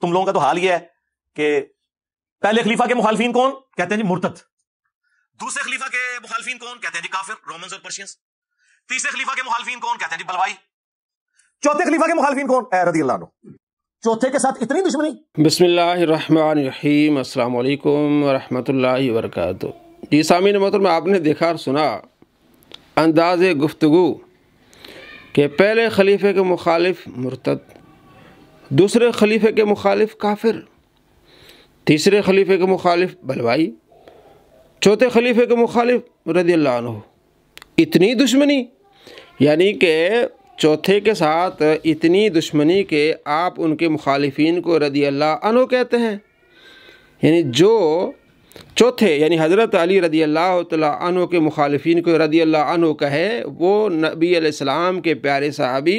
तुम लोगों का तो हाल यह है कि पहले खलीफा के मुखालफिन कौन कहते हैं जी मुर्तद दूसरे खलीफा के मुखालफिन कौन कहते हैं जी काफिर रोमन और पर्शियंस तीसरे खलीफा के मुखालफिन कौन कहते हैं जी बलवाई चौथे खलीफा के मुखालफिन कौन रदी अल्लाह चौथे के साथ इतनी दुश्मनी बिस्मिल्लाम असलकम वरहमल वर्क जी सामी नमतर में आपने देखा और सुना अंदाज गुफ्तु के पहले खलीफे के मुखालफ मुर्तद दूसरे खलीफे के मुखालिफ काफिर तीसरे खलीफे के मुखालिफ बलवाई चौथे खलीफे के मुखालिफ रदी अल्लाह इतनी दुश्मनी यानी कि चौथे के साथ इतनी दुश्मनी के आप उनके मुखालफन को रदी अल्लाह कहते हैं यानी जो चौथे यानी हज़रत अली रदी अल्लाह तु के मुखालफन को रदी अल्लाह कहे वो नबी आसमाम के प्यारे साहबी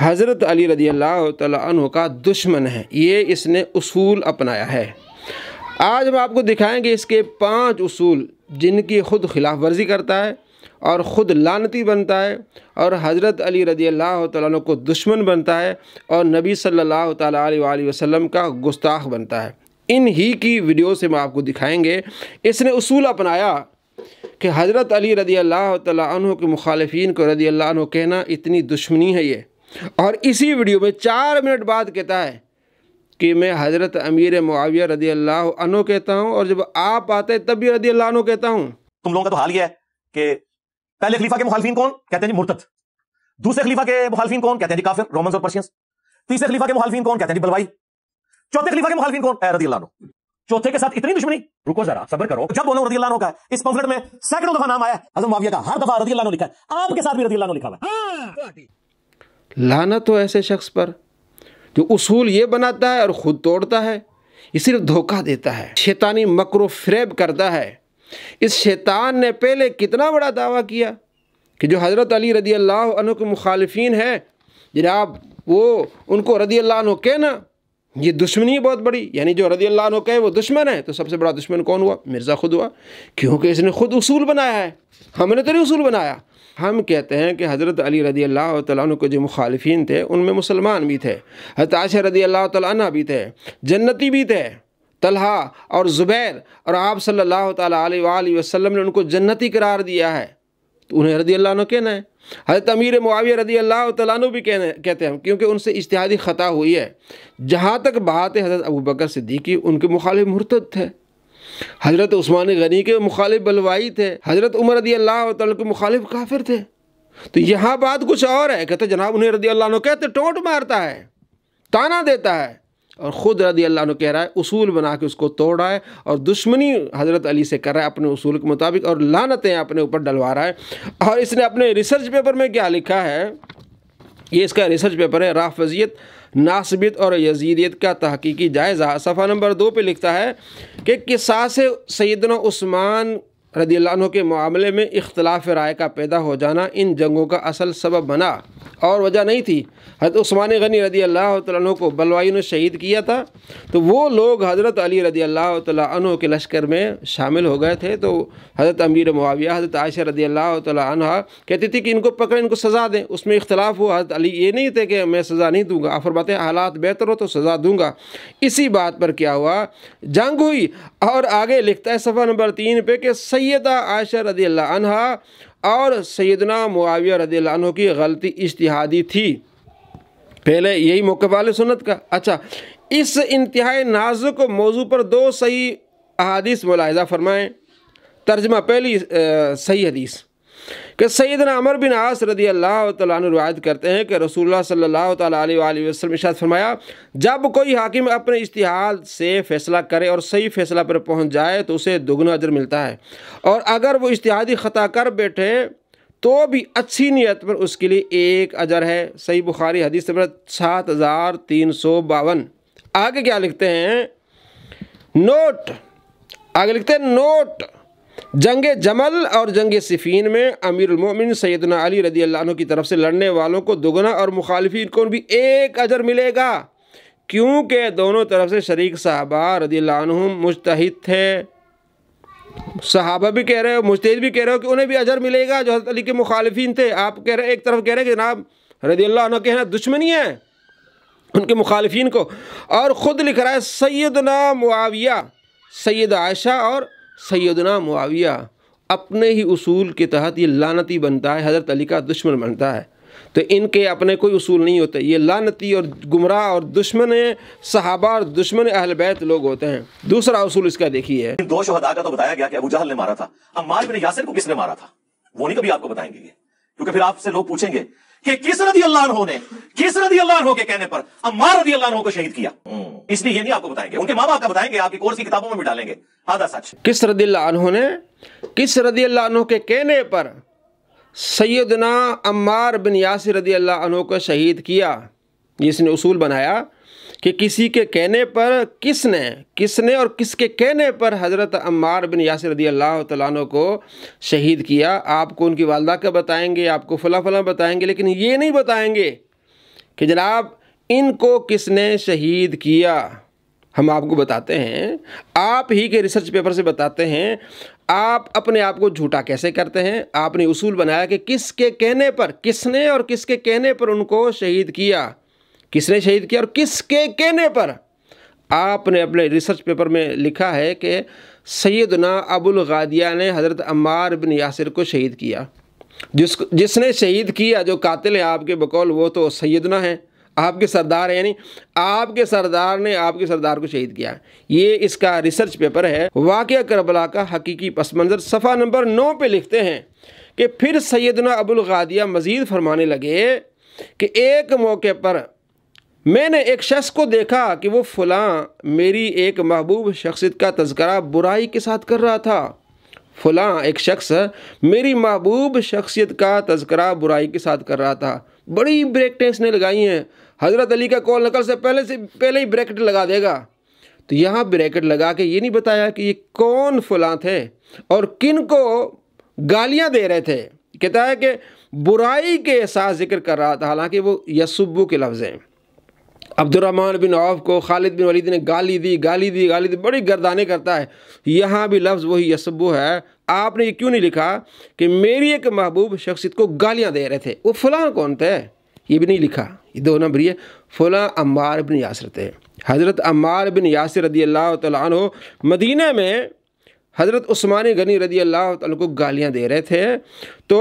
हज़रत अली रदी अल्लाह तु का दुश्मन है ये इसने असूल अपनाया है आज हम आपको दिखाएंगे इसके पाँच असूल जिनकी ख़ुद खिलाफ वर्जी करता है और ख़ुद लानती बनता है और हज़रत अली रदी अल्लाह तु को दुश्मन बनता है और नबी सल्ला तसलम का गुस्ताख बनता है इन ही की वीडियो से मैं आपको दिखाएंगे इसने उसूल अपनाया कि हज़रत अली रदी अल्लाह तु के मुखालफन को रदी अल्लाह कहना इतनी दुश्मनी है ये और इसी वीडियो में चार मिनट बाद कहता है कि मैं हज़रत अमीर मुआविया रदी अल्लाह अनु कहता हूँ और जब आप आते हैं तब भी रदी अल्लाह कहता हूँ तुम लोगों का तो हाल ये है कि पहले खलीफा के मुखालफी कौन कहते हैं जी मुर्तद दूसरे खलीफा के मुखालफी कौन कहते हैं जी काफिर रोमन और पर्शियंस तीसरे खलीफा के मुखालफी कौन कहते हैं जी बलवाई चौथे खलीफा के मुखालिफिन कौन है रदी अल्लाह चौथे के साथ इतनी दुश्मनी रुको जरा सबर करो जब बोलो रदी अल्लाह का इस पंफलेट में सैकड़ों दफा नाम आया हजम माविया का हर दफा रदी अल्लाह लिखा है आपके साथ भी रदी अल्लाह लिखा हुआ लाना तो ऐसे शख्स पर जो उसूल ये बनाता है और खुद तोड़ता है ये सिर्फ धोखा देता है शैतानी मकरो फ्रेब करता है इस शैतान ने पहले कितना बड़ा दावा किया कि जो हज़रत अली रदी अल्लाह के मुखालफी हैं जनाब वो उनको रदी अल्लाह कहना ये दुश्मनी है बहुत बड़ी यानी जो रदी अल्लाह कहे वो दुश्मन है तो सबसे बड़ा दुश्मन कौन हुआ मिर्ज़ा खुद हुआ क्योंकि इसने खुद उसूल बनाया है हमने तो नहीं उसूल बनाया हम कहते हैं कि हज़रत अली रदी अल्लाह तु के जो मुखालफी थे उनमें मुसलमान भी थे हताश रदी अल्लाह तला भी थे जन्नती भी थे तलहा और ज़ुबैर और आप सल्ला अलैहि ने उनको जन्नती करार दिया है तो उन्हें रदी अल्लाह कहना है हजरत अमीर मुआविया रदी अल्लाह तु भी कहने कहते हैं क्योंकि उनसे इश्तहादी ख़ता हुई है जहाँ तक बात है हज़रत अबू बकर सिद्दीकी उनके मुखालिफ मुरत थे हज़रत उस्मान गनी के मुखालिफ बलवाई थे हज़रत उमर रदी अल्लाह तु के मुखालिफ काफिर थे तो यहाँ बात कुछ और है कहते जनाब उन्हें रदी अल्लाह कहते टोट मारता है ताना देता है और ख़ुद रदी अल्लाह कह रहा है उसूल बना के उसको तोड़ रहा है और दुश्मनी हज़रत अली से कर रहा है अपने उसूल के मुताबिक और लानतें अपने ऊपर डलवा रहा है और इसने अपने रिसर्च पेपर में क्या लिखा है ये इसका रिसर्च पेपर है राफजियत नासबियत और यजीदियत का तहकीकी जायज़ा सफ़ा नंबर दो पर लिखता है कि किसा से सैदन ओस्मान रदी के मामले में इख्तलाफ राय का पैदा हो जाना इन जंगों का असल सबब बना और वजह नहीं थी हजरत उस्मान गनी रदी अल्लाह तु को बलवाई ने शहीद किया था तो वो लोग हज़रत अली रदी अल्लाह तु के लश्कर में शामिल हो गए थे तो हज़रत अमीर मुआविया हज़रत आयशा रदी अल्लाह तह कहती थी कि इनको पकड़ें इनको सज़ा दें उसमें इख्तलाफ हुआ हज़रत अली ये नहीं थे कि मैं सज़ा नहीं दूँगा आफर बातें हालात बेहतर हो तो सज़ा दूँगा इसी बात पर क्या हुआ जंग हुई और आगे लिखता है सफ़ा नंबर तीन पर कि सैदा आयशा रदी अल्लाह और सैदना मुआविया रद की गलती इश्तहादी थी पहले यही मौके वाले सुनत का अच्छा इस इंतहाई नाजुक मौजू पर दो सही अदीस मुलाहजा फरमाएँ तर्जमा पहली सही हदीस कि सैदन अमर बिन आस रदी अल्लाह तवायत करते हैं कि रसूलुल्लाह सल्लल्लाहु अलैहि वसल्लम इशाद फरमाया जब कोई हाकिम अपने इश्तिहाल से फैसला करे और सही फैसला पर पहुंच जाए तो उसे दोगुना अजर मिलता है और अगर वो इश्तिहादी ख़ता कर बैठे तो भी अच्छी नीयत पर उसके लिए एक अजर है सही बुखारी हदीस सात हज़ार तीन सौ बावन आगे क्या लिखते हैं नोट आगे लिखते हैं नोट जंग जमल और जंग सिफ़ीन में अमीरमिन सैदना अली रदी अल्लाह की तरफ से लड़ने वालों को दोगुना और मुखालफी को भी एक अजर मिलेगा क्योंकि दोनों तरफ से शरीक साहबा रदी मुजतहद थे सहाबा भी कह रहे हो मुश्तद भी कह रहे हो कि उन्हें भी अजर मिलेगा जो हजरत अली के मुखालफी थे आप कह रहे एक तरफ कह रहे कि जनाब रदी अल्लाह के ना दुश्मनी है उनके मुखालफी को और ख़ुद लिख रहा है सैदना मुआविया सैद आयशा और सैदना मुआविया अपने ही उसूल के तहत ये लानती बनता है हज़रत अली का दुश्मन बनता है तो इनके अपने कोई उसूल नहीं होते ये लानती और गुमराह और दुश्मन सहाबा और दुश्मन अहल बैत लोग होते हैं दूसरा उसूल इसका देखिए दो शहदा का तो बताया गया कि अबू जहल ने मारा था अब मार बिन यासिर को किसने मारा था वो नहीं कभी आपको बताएंगे क्योंकि फिर आपसे लोग पूछेंगे कि किस रदी अल्लाह ने किस रदी अल्लाह के कहने पर अब मार रदी अल्लाह को शहीद किया हम्म। इसलिए ये नहीं आपको बताएंगे उनके माँ बाप का बताएंगे आपकी कोर्स की किताबों में भी डालेंगे आधा सच किस रदी ने किस रदी के कहने पर सैदना अम्मार बिन यासिर रदी अल्लाह को शहीद किया जिसने उसूल बनाया कि किसी के कहने पर किसने किसने और किसके कहने पर हज़रत अम्मार बिन यासिर रदी अल्लाह तु को शहीद किया आपको उनकी वालदा का बताएंगे आपको फला फला बताएंगे लेकिन ये नहीं बताएंगे कि जनाब इनको किसने शहीद किया हम आपको बताते हैं आप ही के रिसर्च पेपर से बताते हैं आप अपने आप को झूठा कैसे करते हैं आपने उसूल बनाया कि किसके कहने पर किसने और किसके कहने पर उनको शहीद किया किसने शहीद किया और किसके कहने पर आपने अपने रिसर्च पेपर में लिखा है कि सैदना अबुल गादिया ने हज़रत अम्मार बिन यासिर को शहीद किया जिस जिसने शहीद किया जो कातिल है आपके बकौल वो तो सैदना है आपके सरदार यानी आपके सरदार ने आपके सरदार को शहीद किया ये इसका रिसर्च पेपर है वाक़ करबला का हकीकी पस मंज़र सफ़ा नंबर नौ पे लिखते हैं कि फिर सैदना अबुल गादिया मज़ीद फरमाने लगे कि एक मौके पर मैंने एक शख्स को देखा कि वो फ़लाँ मेरी एक महबूब शख्सियत का तस्करा बुराई के साथ कर रहा था फ़लाँ एक शख्स मेरी महबूब शख्सियत का तस्करा बुराई के साथ कर रहा था बड़ी ब्रेक टेंस ने लगाई हैं हज़रत अली का कॉल नकल से पहले से पहले ही ब्रैकेट लगा देगा तो यहाँ ब्रैकेट लगा के ये नहीं बताया कि ये कौन फलां थे और किन को गालियाँ दे रहे थे कहता है कि बुराई के साथ जिक्र कर रहा था हालांकि वो यसुबू के लफ्ज़ हैं अब्दुलरहमान बिन औफ को खालिद बिन वलीद ने गाली दी गाली दी गाली दी बड़ी गर्दाने करता है यहाँ भी लफ्ज़ वही यसब्बू है आपने ये क्यों नहीं लिखा कि मेरी एक महबूब शख्सियत को गालियाँ दे रहे थे वो फ़लाँ कौन थे ये भी नहीं लिखा दो नंबर ये फला अम्बार बिन यासर थे हज़रत अम्बार बिन यासर रदी अल्लाह तु मदीना में हज़रत उस्मान गनी रदी अल्लाह को गालियाँ दे रहे थे तो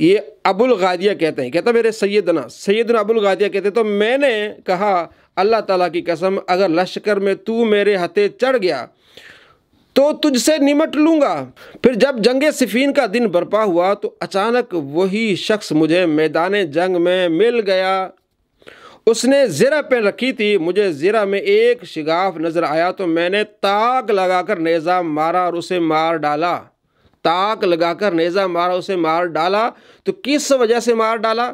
ये अबुल गादिया कहते हैं कहता मेरे सैदना सैदना अबुल गादिया कहते तो मैंने कहा अल्लाह ताला की कसम अगर लश्कर में तू मेरे हथे चढ़ गया तो तुझसे निमट लूँगा फिर जब जंग सिफीन का दिन बर्पा हुआ तो अचानक वही शख्स मुझे मैदान जंग में मिल गया उसने ज़रा पहन रखी थी मुझे ज़रा में एक शिगाफ नज़र आया तो मैंने ताक लगाकर नेज़ा मारा और उसे मार डाला ताक लगाकर नेज़ा मारा उसे मार डाला तो किस वजह से मार डाला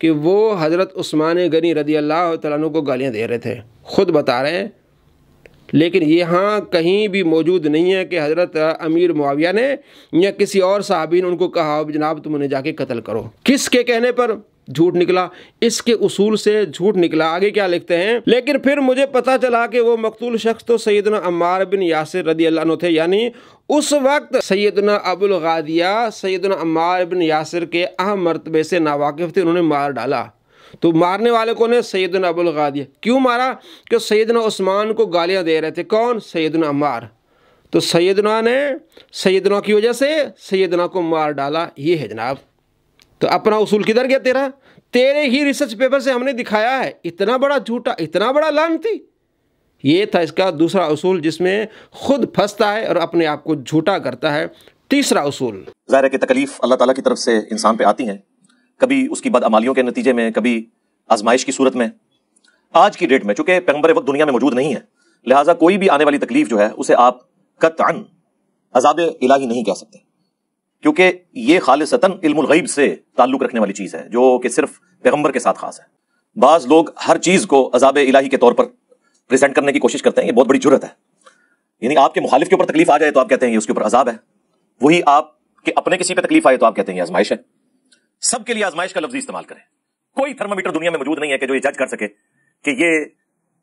कि वो हज़रत उस्मान गनी रदी अल्लाह तु को गालियाँ दे रहे थे ख़ुद बता रहे हैं लेकिन यहाँ कहीं भी मौजूद नहीं है कि हज़रत अमीर मुआविया ने या किसी और साहबी ने उनको कहा जनाब तुम उन्हें जाके कत्ल करो किसके कहने पर झूठ निकला इसके उसूल से झूठ निकला आगे क्या लिखते हैं लेकिन फिर मुझे पता चला कि वो मकतूल शख्स तो सैदना अम्मार बिन यासिर रदी अल्लाह थे यानी उस वक्त सैदना अबुल गादिया सैदना अम्मार बिन यासिर के अहम मरतबे से नावाकिफ थे उन्होंने मार डाला तो मारने वाले को ने सैदन अबुल गादिया क्यों मारा कि सैदना उस्मान को गालियाँ दे रहे थे कौन सैदन अम्मार तो सैदना ने सैदना की वजह से सैदना को मार डाला ये है जनाब तो अपना उसूल किधर गया तेरा तेरे ही रिसर्च पेपर से हमने दिखाया है इतना बड़ा झूठा इतना बड़ा थी ये था इसका दूसरा उसूल जिसमें खुद फंसता है और अपने आप को झूठा करता है तीसरा उसूल ज़ाहिर की तकलीफ अल्लाह ताला की तरफ से इंसान पे आती है कभी उसकी बदअमालियों के नतीजे में कभी आजमाइश की सूरत में आज की डेट में चूंकि पैगम्बर वक्त दुनिया में मौजूद नहीं है लिहाजा कोई भी आने वाली तकलीफ जो है उसे आप कत अजाब इलाही नहीं कह सकते क्योंकि ये खालिसतन इल्मगैब से ताल्लुक रखने वाली चीज़ है जो कि सिर्फ पैगम्बर के साथ खास है बाज़ लोग हर चीज़ को अजाब इलाही के तौर पर प्रेजेंट करने की कोशिश करते हैं ये बहुत बड़ी जरूरत है यानी आपके मुखालिफ के ऊपर तकलीफ आ जाए तो आप कहते हैं ये उसके ऊपर अजाब है वही आपके अपने किसी पर तकलीफ आए तो आप कहते हैं ये आजमाइश है सबके लिए आजमाइश का लफ्ज इस्तेमाल करें कोई थर्मामीटर दुनिया में मौजूद नहीं है कि जो ये जज कर सके कि ये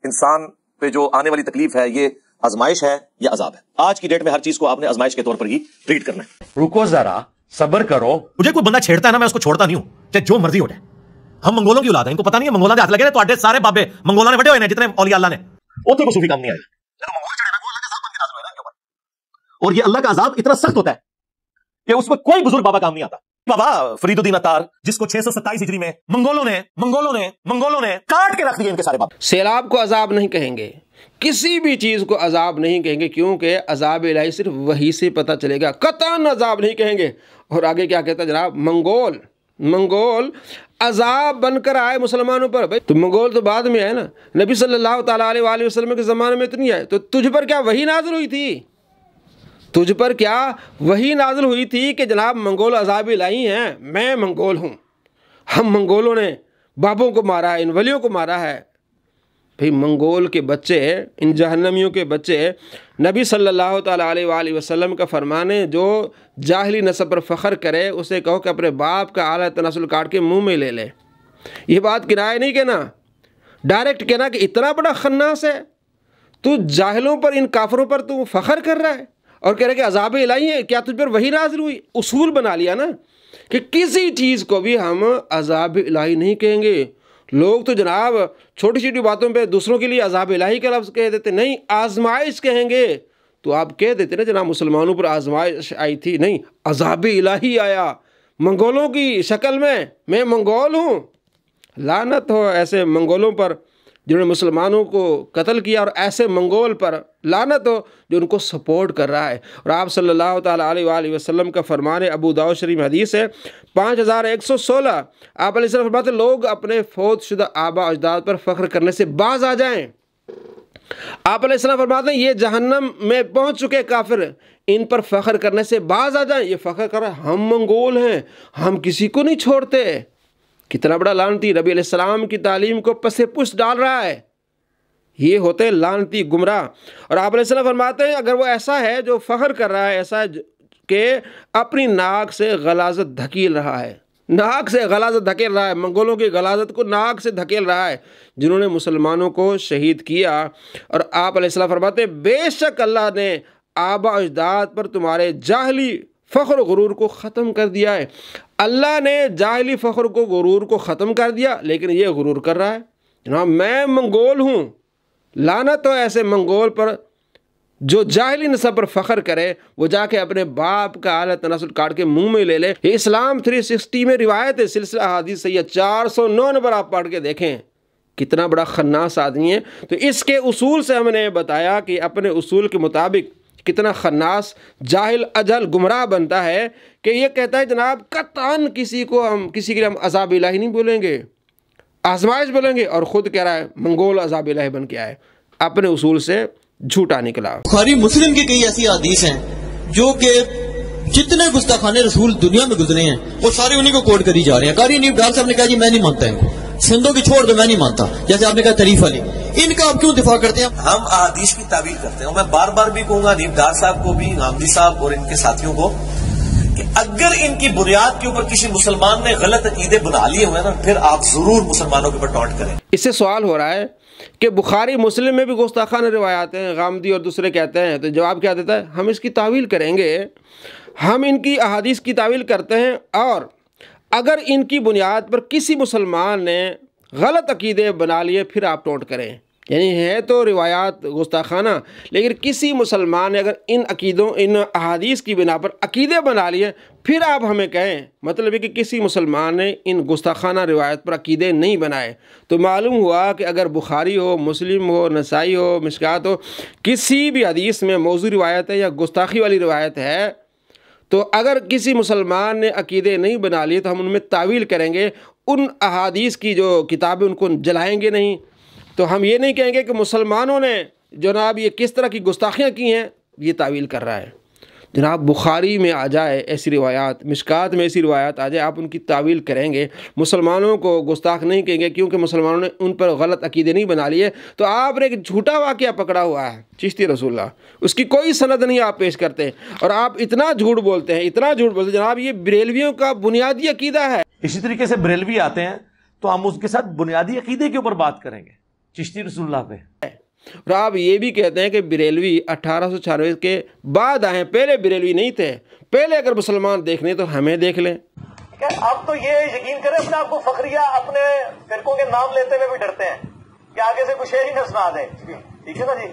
इंसान पे जो आने वाली तकलीफ है ये आजमाइश है या अजाब है आज की डेट में हर चीज को आपने आजमाइश के तौर पर ही ट्रीट करना है रुको जरा सबर करो मुझे कोई बंदा छेड़ता है ना मैं उसको छोड़ता नहीं हूँ चाहे जो मर्जी हो जाए हम मंगोलों की उलादा इनको पता नहीं है मंगोला के हाथ लगे ना तो सारे बाबे मंगोला ने बटे हुए जितने अल्लाह ने उतने को सूफी काम नहीं आया और ये अल्लाह का आजाद इतना सख्त होता है कि उसमें कोई बुजुर्ग बाबा काम नहीं आता बाबा फरीदुद्दीन अतार जिसको छह सौ सत्ताईस में मंगोलों ने मंगोलों ने मंगोलों ने काट के रख दिया इनके सारे बाबा सैलाब को अजाब नहीं कहेंगे किसी भी चीज़ को अजाब नहीं कहेंगे क्योंकि अजाब इलाही सिर्फ वही से पता चलेगा कतान अजाब नहीं कहेंगे और आगे क्या कहता जनाब मंगोल मंगोल अजाब बनकर आए मुसलमानों पर भाई तो मंगोल तो बाद में है ना नबी सल्लल्लाहु अलैहि वसलम के ज़माने में इतनी आए तो तुझ पर क्या वही नाजल हुई थी तुझ पर क्या वही नाजुल हुई थी कि जनाब मंगोल अजाब इलाही हैं मैं मंगोल हूँ हम मंगोलों ने बाबों को मारा है इन वलियों को मारा है भाई मंगोल के बच्चे इन जहन्नमियों के बच्चे नबी सल्लल्लाहु सल्ला वसल्लम का फरमान है जो जाहली नसब पर फ़ख्र करे उसे कहो कि अपने बाप का आला तनसल काट के मुंह में ले ले ये बात किराया नहीं कहना डायरेक्ट कहना कि इतना बड़ा खन्नास है तू जाहलों पर इन काफरों पर तू फ़ख्र कर रहा है और कह रहे कि अजाब इलाही है क्या तुझ पर वही नाजिल हुई उसूल बना लिया ना कि किसी चीज़ को भी हम अजाब इलाही नहीं कहेंगे लोग तो जनाब छोटी छोटी बातों पे दूसरों के लिए अजाब इलाही का लफ्ज़ कह देते नहीं आजमाइश कहेंगे तो आप कह देते ना जनाब मुसलमानों पर आजमाइश आई थी नहीं अजाब इलाही आया मंगोलों की शक्ल में मैं मंगोल हूँ लानत हो ऐसे मंगोलों पर जिन्होंने मुसलमानों को कत्ल किया और ऐसे मंगोल पर लानत हो जो उनको सपोर्ट कर रहा है और आप सल्लल्लाहु अलैहि वसल्लम का फरमान अबू दाऊ शरीफ हदीस है पाँच हज़ार एक सौ सोलह आप फरमाते लोग अपने शुदा आबा अजदाद पर फ़ख्र करने से बाज आ जाएँ आप फरमाते ये जहन्नम में पहुंच चुके काफिर इन पर फ़ख्र करने से बाज आ जाएँ ये फ़ख्र कर हम मंगोल हैं हम किसी को नहीं छोड़ते कितना बड़ा लानती रबी सलाम की तालीम को पसे पुश डाल रहा है ये होते हैं लानती गुमराह और आप फरमाते हैं अगर वो ऐसा है जो फ़ख्र कर रहा है ऐसा कि अपनी नाक से गलाजत धकेल रहा है नाक से गलाजत धकेल रहा है मंगोलों की गलाजत को नाक से धकेल रहा है जिन्होंने मुसलमानों को शहीद किया और आप फरमाते बेशक अल्लाह ने आबा अजदाद पर तुम्हारे जाहली फ़ख्र गुरूर को ख़त्म कर दिया है अल्लाह ने जाहली फ़ख्र को गुरूर को ख़त्म कर दिया लेकिन ये गुरूर कर रहा है जना मैं मंगोल हूँ लाना तो ऐसे मंगोल पर जो जाहली नसब पर फ़ख्र करे वो जाके अपने बाप का आल तनासुल काट के मुंह में ले ले ये इस्लाम 360 में रिवायत है सिलसिला हादिस सैद चार सौ नौ नंबर आप पढ़ के देखें कितना बड़ा खन्नास आदमी है तो इसके उसूल से हमने बताया कि अपने उसूल के मुताबिक कितना खन्नास जाहिल अजल गुमराह बनता है कि ये कहता है जनाब कतान किसी को हम किसी के लिए हम अजाब इलाही नहीं बोलेंगे आजमाइश बोलेंगे और ख़ुद कह रहा है मंगोल अजाब इलाही बन के आए अपने उसूल से झूठा निकला बुखारी मुस्लिम की कई ऐसी आदीश हैं जो कि जितने गुस्ताखाने रसूल दुनिया में गुजरे हैं वो सारे उन्हीं को कोट करी जा रहे हैं कारी नीब डाल साहब ने कहा जी मैं नहीं मानता इनको सिंधों की छोड़ दो मैं नहीं मानता जैसे आपने कहा तरीफ अली इनका आप क्यों दिफा करते हैं हम अहादीश की ताबील करते हैं मैं बार बार भी कहूंगा दीपदार साहब को भी गांधी साहब और इनके साथियों को कि अगर इनकी बुनियाद के ऊपर किसी मुसलमान ने गलत अकीदे बना लिए हुए ना फिर आप जरूर मुसलमानों के ऊपर टॉन्ट करें इससे सवाल हो रहा है कि बुखारी मुस्लिम में भी गुस्ताखान रिवायात हैं गांधी और दूसरे कहते हैं तो जवाब क्या देता है हम इसकी तावील करेंगे हम इनकी अहादीस की तावील करते हैं और अगर इनकी बुनियाद पर किसी मुसलमान ने गलत अकीदे बना लिए फिर आप नोट करें यानी है तो रिवायात गुस्ताखाना लेकिन किसी मुसलमान ने अगर इन अकीदों इन अहादीस की बिना पर अकीदे बना लिए फिर आप हमें कहें मतलब है कि किसी मुसलमान ने इन गुस्ताखाना रिवायत पर अकीदे नहीं बनाए तो मालूम हुआ कि अगर बुखारी हो मुस्लिम हो नसाई हो मिशकात हो किसी भी हदीस में मौजू रिवायत है या गुस्ताखी वाली रिवायत है तो अगर किसी मुसलमान ने अकीदे नहीं बना लिए तो हम उनमें तावील करेंगे उन अहादीस की जो किताबें उनको जलाएंगे नहीं तो हम ये नहीं कहेंगे कि मुसलमानों ने जनाब ये किस तरह की गुस्ताखियाँ की हैं ये तावील कर रहा है जनाब बुखारी में आ जाए ऐसी रिवायात मिशकात में ऐसी रिवायात आ जाए आप उनकी तावील करेंगे मुसलमानों को गुस्ताख नहीं कहेंगे क्योंकि मुसलमानों ने उन पर गलत अकीदे नहीं बना लिए तो आपने एक झूठा वाक़ पकड़ा हुआ है चिश्ती रसुल्ला उसकी कोई सनद नहीं आप पेश करते और आप इतना झूठ बोलते हैं इतना झूठ बोलते जनाब ये बरेलवियों का बुनियादी अकीदा है इसी तरीके से बरेलवी आते हैं तो हम उसके साथ बुनियादी अकीदे के ऊपर बात करेंगे चिश्ती रसुल्ला पे और आप ये भी कहते हैं कि बरेलवी अट्ठारह के बाद आए पहले बरेलवी नहीं थे पहले अगर मुसलमान देखने तो हमें देख लें आप तो ये यकीन करें अपने आपको फखरिया अपने फिरकों के नाम लेते हुए भी डरते हैं कि आगे से कुछ ही न सुना दे ठीक है ना जी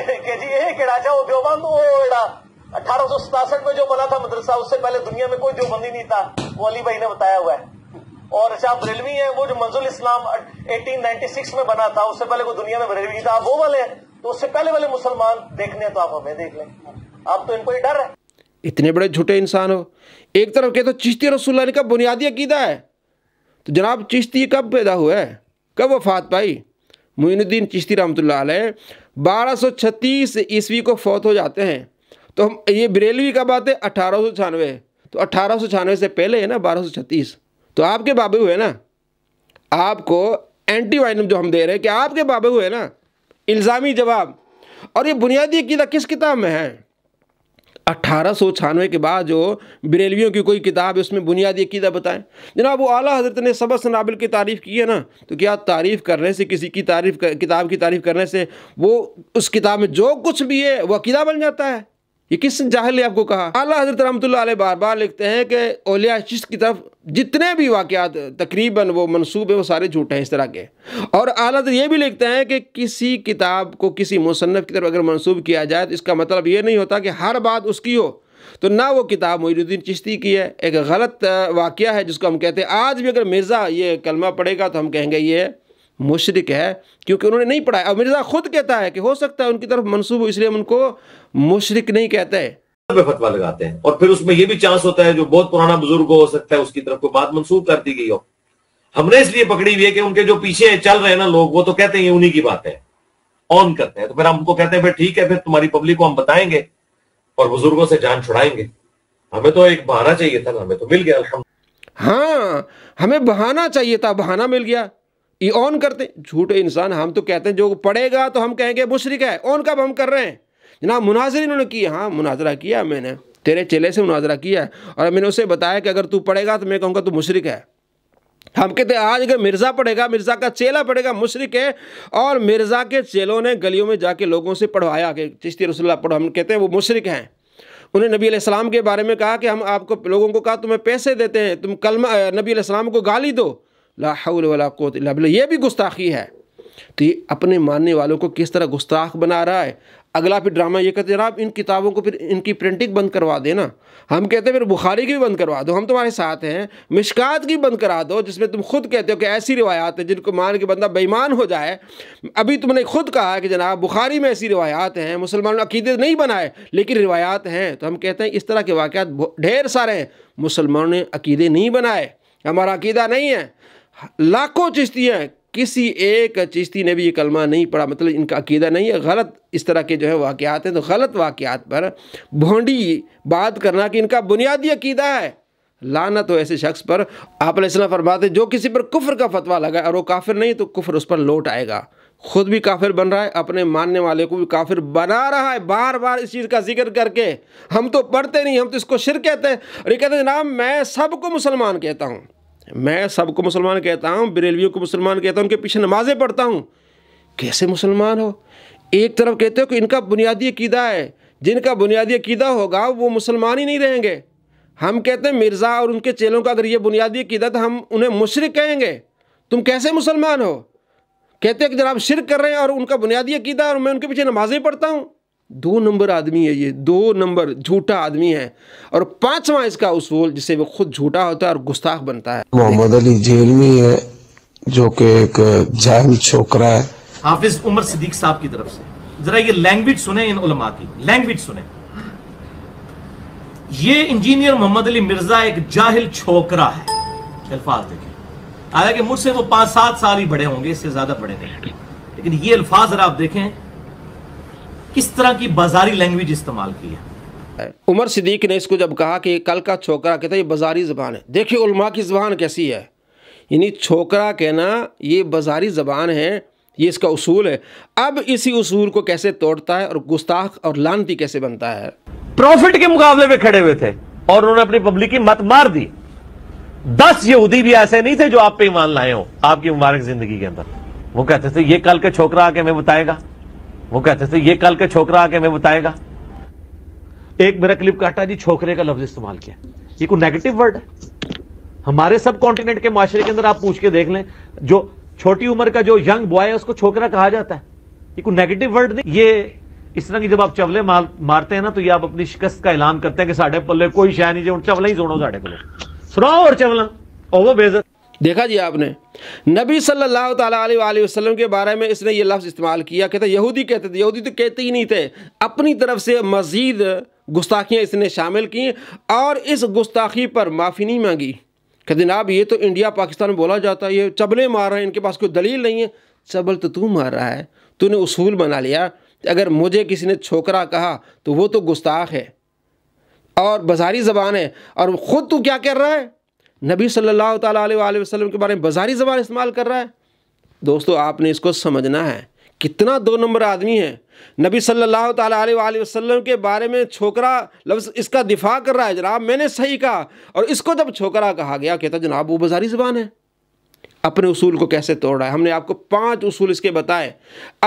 के जी ये राजा वो देवबंद वो एड़ा अठारह में जो बना था मदरसा उससे पहले दुनिया में कोई देवबंदी नहीं था वो अली भाई ने बताया हुआ है और अच्छा बरेलवी है वो जो मंजुल इस्लाम 1896 में बना था उससे पहले को दुनिया में बरेलवी था वो वाले तो उससे पहले वाले मुसलमान देखने तो आप हमें देख लें आप तो इनको ही डर है इतने बड़े झूठे इंसान हो एक तरफ कहते तो चिश्ती रसुल्ला का बुनियादी अकीदा है तो जनाब चिश्ती कब पैदा हुआ है कब वफात पाई मुइनुद्दीन चिश्ती रहमत बारह सौ छत्तीस ईस्वी को फौत हो जाते हैं तो हम ये बरेलवी का बात है अठारह सौ छियानवे तो अठारह सौ छियानवे से पहले है ना बारह सौ छत्तीस तो आपके बाबे हुए ना आपको एंटी वाइनम जो हम दे रहे हैं कि आपके बाबे हुए ना इल्ज़ामी जवाब और ये बुनियादी अकीदा किस किताब में है अट्ठारह सौ छानवे के बाद जो बरेलवियों की कोई किताब है उसमें बुनियादी अकीदा बताएं जनाब वो आला हजरत ने सबस नाबिल की तारीफ़ की है ना तो क्या तारीफ़ करने से किसी की तारीफ़ किताब की तारीफ़ करने से वो उस किताब में जो कुछ भी है वह अकीदा बन जाता है ये किस जाहिल ने आपको कहा अल्लाह हजरत रहमत बार बार लिखते हैं कि ओलिया चिश्त की तरफ जितने भी वाकत तकरीबन वो मनसूब है वो सारे झूठे हैं इस तरह के और अला ये भी लिखते हैं कि किसी किताब को किसी मुसनफ़ की तरफ अगर मनसूब किया जाए तो इसका मतलब ये नहीं होता कि हर बात उसकी हो तो ना वो किताब मोइनुद्दीन चिश्ती की है एक गलत वाक़ है जिसको हम कहते हैं आज भी अगर मिर्ज़ा ये कलमा पड़ेगा तो हम कहेंगे ये मुशरक है क्योंकि उन्होंने नहीं पढ़ाया अब मिर्ज़ा खुद कहता है कि हो सकता है उनकी तरफ मनसूब इसलिए हम उनको मुशरक नहीं कहते हैं फतवा लगाते हैं और फिर उसमें यह भी चांस होता है जो बहुत पुराना बुजुर्ग हो सकता है उसकी तरफ कोई बात मनसूब कर दी गई हो हमने इसलिए पकड़ी हुई है कि उनके जो पीछे चल रहे हैं ना लोग वो तो कहते हैं उन्हीं की बात है ऑन करते हैं तो फिर हम उनको कहते हैं फिर ठीक है फिर तुम्हारी पब्लिक को हम बताएंगे और बुजुर्गों से जान छुड़ाएंगे हमें तो एक बहाना चाहिए था हमें तो मिल गया हाँ हमें बहाना चाहिए था बहाना मिल गया ये ऑन करते झूठे इंसान हम तो कहते हैं जो पढ़ेगा तो हम कहेंगे मुशरक है ऑन कब हम कर रहे हैं जना मुनाजिर इन्होंने किया हाँ मुनाजरा किया मैंने तेरे चेले से मुनाजरा किया है और मैंने उसे बताया कि अगर तू पढ़ेगा तो मैं कहूँगा तू मुशरक है हम कहते हैं आज अगर मिर्ज़ा पढ़ेगा मिर्ज़ा का चेला पढ़ेगा मुशरक है और मिर्ज़ा के चेलों ने गलियों में जाके लोगों से पढ़वाया कि चिश्ती रसुल्ला पढ़ो हम कहते हैं वो मुशरक हैं उन्हें नबी सलाम के बारे में कहा कि हम आपको लोगों को कहा तुम्हें पैसे देते हैं तुम कलमा नबी सलाम को गाली दो लाहौल वाला कोत ये भी गुस्ताखी है तो ये अपने मानने वालों को किस तरह गुस्ताख बना रहा है अगला फिर ड्रामा ये कहते हैं आप इन किताबों को फिर इनकी प्रिंटिंग बंद करवा देना हम कहते हैं फिर बुखारी की भी बंद करवा दो हम तुम्हारे साथ हैं मिशकात की बंद करा दो जिसमें तुम खुद कहते हो कि ऐसी रिवायात है जिनको मान के बंदा बेईमान हो जाए अभी तुमने खुद कहा कि जनाब बुखारी में ऐसी रिवायात हैं मुसलमान अकीदे नहीं बनाए लेकिन रिवायात हैं तो हम कहते हैं इस तरह के वाक़ात ढेर सारे हैं मुसलमानों ने अकीदे नहीं बनाए हमारा अकीदा नहीं है लाखों चिश्तियाँ किसी एक चिश्ती ने भी ये कलमा नहीं पढ़ा मतलब इनका अकीदा नहीं है गलत इस तरह के जो है वाक़ात हैं तो गलत वाक़ात पर भोंडी बात करना कि इनका बुनियादी अकीदा है लाना तो ऐसे शख्स पर आप फरमाते जो किसी पर कुफर का फतवा लगाए और वो काफिर नहीं तो कुफर उस पर लौट आएगा खुद भी काफिर बन रहा है अपने मानने वाले को भी काफिर बना रहा है बार बार इस चीज़ का जिक्र करके हम तो पढ़ते नहीं हम तो इसको शिर कहते हैं और ये कहते हैं जनाब मैं सबको मुसलमान कहता हूँ मैं सबको मुसलमान कहता हूँ बरेलवियों को मुसलमान कहता हूँ उनके पीछे नमाजें पढ़ता हूँ कैसे मुसलमान हो एक तरफ कहते हो कि इनका बुनियादी अकीदा है जिनका बुनियादी अकीदा होगा वो मुसलमान ही नहीं रहेंगे हम कहते हैं मिर्ज़ा और उनके चेलों का अगर ये बुनियादी अकीदा तो हम उन्हें मुशरक कहेंगे तुम कैसे मुसलमान हो कहते हैं कि जनाब शिर कर रहे हैं और उनका बुनियादी अकीदा और मैं उनके पीछे नमाज़ें पढ़ता हूँ दो नंबर आदमी है ये दो नंबर झूठा आदमी है और पांचवा इसका उसूल जिसे वो खुद झूठा होता है और गुस्ताख बनता है मोहम्मद अली में है जो कि एक जाहिल छोकरा है हाफिज उमर सिद्दीक साहब की तरफ से जरा ये लैंग्वेज सुने इन उलमा की लैंग्वेज सुने ये इंजीनियर मोहम्मद अली मिर्जा एक जाहिल छोकरा है अल्फाज देखें हालांकि मुझसे वो पांच सात साल ही बड़े होंगे इससे ज्यादा बड़े नहीं लेकिन ये अल्फाज आप देखें किस तरह की बाजारी लैंग्वेज इस्तेमाल की है उमर सिद्दीक ने इसको जब कहा कि कल का छोकरा कहता है ये बाजारी ज़बान है देखिए उलमा की ज़बान कैसी है यानी छोकरा कहना ये बाजारी ज़बान है ये इसका उसूल है अब इसी उसूल को कैसे तोड़ता है और गुस्ताख और लानती कैसे बनता है प्रॉफिट के मुकाबले में खड़े हुए थे और उन्होंने अपनी पब्लिक की मत मार दी दस यहूदी भी ऐसे नहीं थे जो आप पे ईमान लाए हो आपकी मुबारक जिंदगी के अंदर वो कहते थे ये कल का छोकरा आके हमें बताएगा वो कहते थे ये कल के छोकरा आके हमें बताएगा एक मेरा क्लिप काटा जी छोकरे का लफ्ज इस्तेमाल किया ये कोई नेगेटिव वर्ड है हमारे सब कॉन्टिनेंट के माशरे के अंदर आप पूछ के देख लें जो छोटी उम्र का जो यंग बॉय है उसको छोकरा कहा जाता है ये कोई नेगेटिव वर्ड नहीं ये इस तरह की जब आप चवले मार, मारते हैं ना तो ये आप अपनी शिकस्त का ऐलान करते हैं कि साढ़े पल्ले कोई शह नहीं जो चवला ही सुनो साढ़े पल्ले सुनाओ और चवला ओवर बेजर देखा जी आपने नबी सल्लल्लाहु अलैहि वसल्लम के बारे में इसने ये लफ्ज़ इस्तेमाल किया कहते यहूदी कहते थे यहूदी तो कहते ही नहीं थे अपनी तरफ से मज़ीद गुस्ताखियाँ इसने शामिल की और इस गुस्ताखी पर माफ़ी नहीं मांगी कहते जनाब ये तो इंडिया पाकिस्तान में बोला जाता है ये चबले मार रहे हैं इनके पास कोई दलील नहीं है चबल तो तू मार रहा है तूने उसूल बना लिया अगर मुझे किसी ने छोकरा कहा तो वो तो गुस्ताख है और बाजारी ज़बान है और ख़ुद तू क्या कर रहा है नबी सल्लल्लाहु अलैहि वसल्लम के बारे में बाजारी जबान इस्तेमाल कर रहा है दोस्तों आपने इसको समझना है कितना दो नंबर आदमी है नबी सल्लल्लाहु अलैहि वसल्लम के बारे में छोकरा लफ्ज़ इसका दिफा कर रहा है जनाब मैंने सही कहा और इसको जब छोकरा कहा गया कहता जनाब वो बाजारी जबान है अपने उसूल को कैसे तोड़ रहा है हमने आपको पांच उसूल इसके बताए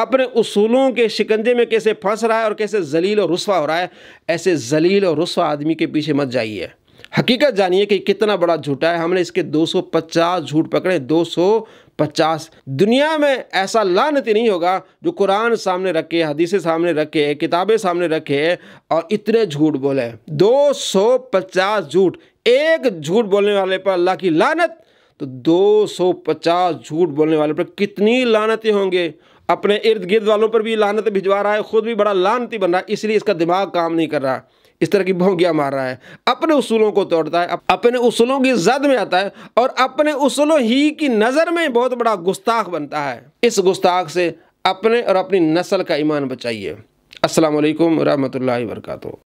अपने उसूलों के शिकंजे में कैसे फंस रहा है और कैसे जलील और रसवा हो रहा है ऐसे जलील और रसवा आदमी के पीछे मत जाइए हकीकत जानिए कि कितना बड़ा झूठा है हमने इसके 250 झूठ पकड़े 250 दुनिया में ऐसा लानती नहीं होगा जो कुरान सामने रखे हदीसें सामने रखे किताबें सामने रखे और इतने झूठ बोले 250 झूठ एक झूठ बोलने वाले पर अल्लाह की लानत तो 250 झूठ बोलने वाले पर कितनी लानतें होंगे अपने इर्द गिर्द वालों पर भी लानत भिजवा रहा है ख़ुद भी बड़ा लानती बन रहा है इसलिए इसका दिमाग काम नहीं कर रहा इस तरह की भोंगिया मार रहा है अपने उसूलों को तोड़ता है अपने उसूलों की जद में आता है और अपने उसूलों ही की नज़र में बहुत बड़ा गुस्ताख बनता है इस गुस्ताख से अपने और अपनी नस्ल का ईमान बचाइए असलकम वरहमल वर्का